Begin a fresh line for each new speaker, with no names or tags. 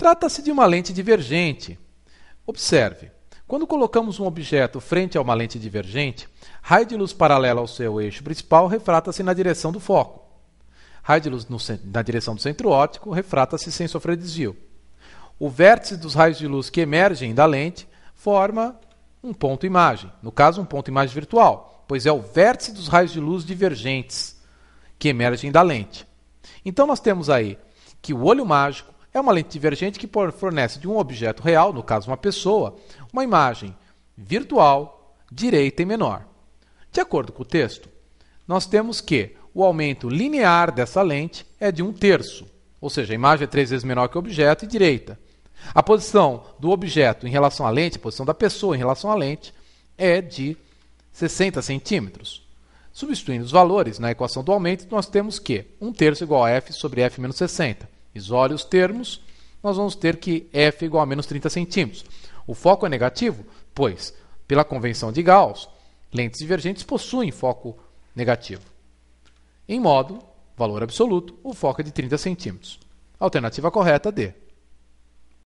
Trata-se de uma lente divergente. Observe, quando colocamos um objeto frente a uma lente divergente, raio de luz paralela ao seu eixo principal refrata-se na direção do foco. Raio de luz no, na direção do centro óptico refrata-se sem sofrer desvio. O vértice dos raios de luz que emergem da lente forma um ponto imagem, no caso um ponto imagem virtual, pois é o vértice dos raios de luz divergentes que emergem da lente. Então nós temos aí que o olho mágico é uma lente divergente que fornece de um objeto real, no caso uma pessoa, uma imagem virtual, direita e menor. De acordo com o texto, nós temos que o aumento linear dessa lente é de um terço, ou seja, a imagem é três vezes menor que o objeto e direita. A posição do objeto em relação à lente, a posição da pessoa em relação à lente, é de 60 centímetros. Substituindo os valores na equação do aumento, nós temos que 1 terço igual a f sobre f menos 60 isole os termos, nós vamos ter que F igual a menos 30 centímetros. O foco é negativo, pois, pela convenção de Gauss, lentes divergentes possuem foco negativo. Em modo, valor absoluto, o foco é de 30 centímetros. Alternativa correta, D.